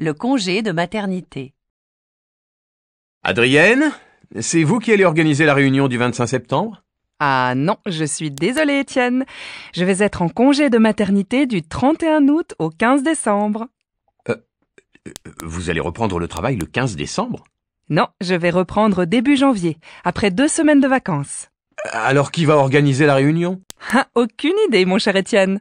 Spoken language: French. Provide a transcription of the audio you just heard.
Le congé de maternité. Adrienne, c'est vous qui allez organiser la réunion du 25 septembre Ah non, je suis désolée Étienne. Je vais être en congé de maternité du 31 août au 15 décembre. Euh, euh, vous allez reprendre le travail le 15 décembre Non, je vais reprendre début janvier, après deux semaines de vacances. Alors qui va organiser la réunion ah, Aucune idée, mon cher Étienne.